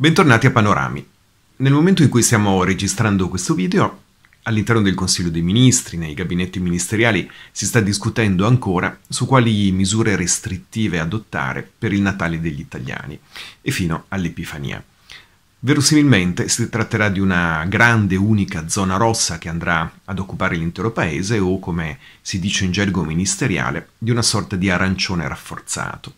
Bentornati a Panorami. Nel momento in cui stiamo registrando questo video, all'interno del Consiglio dei Ministri, nei gabinetti ministeriali, si sta discutendo ancora su quali misure restrittive adottare per il Natale degli italiani e fino all'Epifania. Verosimilmente si tratterà di una grande unica zona rossa che andrà ad occupare l'intero paese o, come si dice in gergo ministeriale, di una sorta di arancione rafforzato.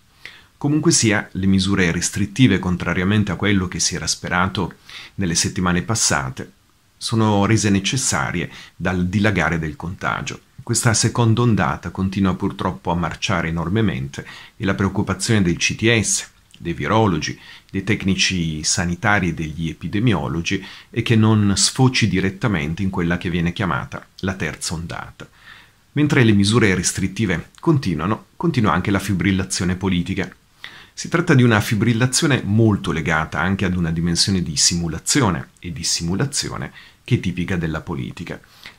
Comunque sia, le misure restrittive, contrariamente a quello che si era sperato nelle settimane passate, sono rese necessarie dal dilagare del contagio. Questa seconda ondata continua purtroppo a marciare enormemente e la preoccupazione dei CTS, dei virologi, dei tecnici sanitari e degli epidemiologi è che non sfoci direttamente in quella che viene chiamata la terza ondata. Mentre le misure restrittive continuano, continua anche la fibrillazione politica si tratta di una fibrillazione molto legata anche ad una dimensione di simulazione e di simulazione che è tipica della politica,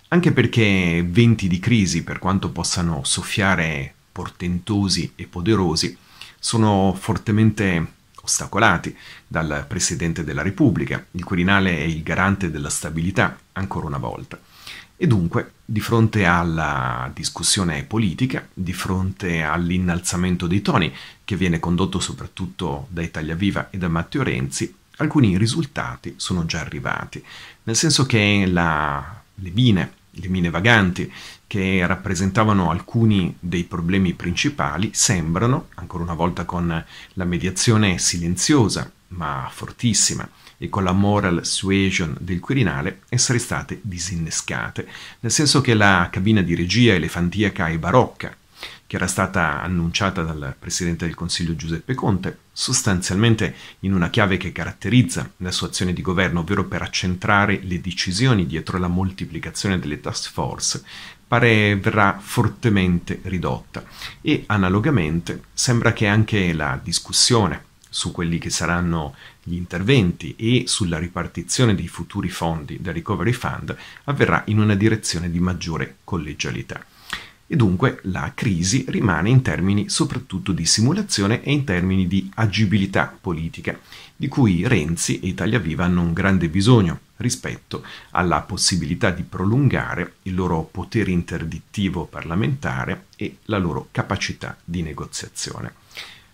anche perché venti di crisi, per quanto possano soffiare portentosi e poderosi, sono fortemente ostacolati dal Presidente della Repubblica. Il Quirinale è il garante della stabilità, ancora una volta. E dunque, di fronte alla discussione politica, di fronte all'innalzamento dei toni, che viene condotto soprattutto da Italia Viva e da Matteo Renzi, alcuni risultati sono già arrivati, nel senso che la, le mine, le mine vaganti, che rappresentavano alcuni dei problemi principali, sembrano, ancora una volta con la mediazione silenziosa, ma fortissima, e con la moral suasion del Quirinale essere state disinnescate, nel senso che la cabina di regia elefantiaca e barocca, che era stata annunciata dal Presidente del Consiglio Giuseppe Conte, sostanzialmente in una chiave che caratterizza la sua azione di governo, ovvero per accentrare le decisioni dietro la moltiplicazione delle task force, pare verrà fortemente ridotta e analogamente sembra che anche la discussione su quelli che saranno gli interventi e sulla ripartizione dei futuri fondi del Recovery Fund avverrà in una direzione di maggiore collegialità. E dunque la crisi rimane in termini soprattutto di simulazione e in termini di agibilità politica, di cui Renzi e Italia Viva hanno un grande bisogno rispetto alla possibilità di prolungare il loro potere interdittivo parlamentare e la loro capacità di negoziazione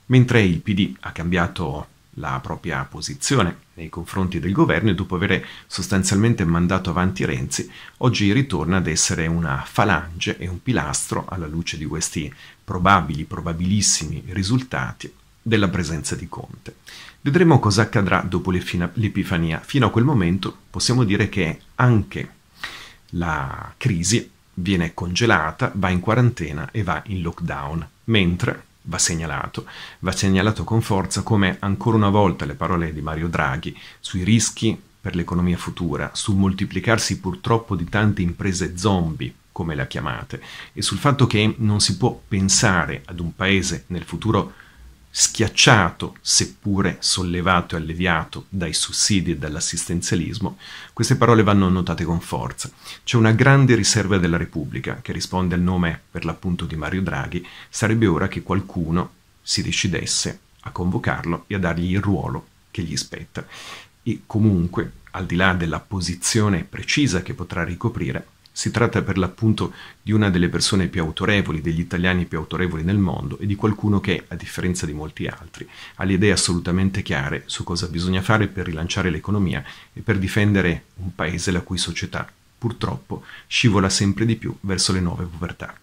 mentre il PD ha cambiato la propria posizione nei confronti del governo e dopo aver sostanzialmente mandato avanti Renzi, oggi ritorna ad essere una falange e un pilastro alla luce di questi probabili, probabilissimi risultati della presenza di Conte. Vedremo cosa accadrà dopo l'Epifania. Fino a quel momento possiamo dire che anche la crisi viene congelata, va in quarantena e va in lockdown, mentre va segnalato, va segnalato con forza come ancora una volta le parole di Mario Draghi sui rischi per l'economia futura, sul moltiplicarsi purtroppo di tante imprese zombie, come le ha chiamate, e sul fatto che non si può pensare ad un paese nel futuro schiacciato, seppure sollevato e alleviato dai sussidi e dall'assistenzialismo, queste parole vanno annotate con forza. C'è una grande riserva della Repubblica che risponde al nome per l'appunto di Mario Draghi, sarebbe ora che qualcuno si decidesse a convocarlo e a dargli il ruolo che gli spetta. E comunque, al di là della posizione precisa che potrà ricoprire, si tratta per l'appunto di una delle persone più autorevoli, degli italiani più autorevoli nel mondo e di qualcuno che, a differenza di molti altri, ha le idee assolutamente chiare su cosa bisogna fare per rilanciare l'economia e per difendere un paese la cui società, purtroppo, scivola sempre di più verso le nuove povertà.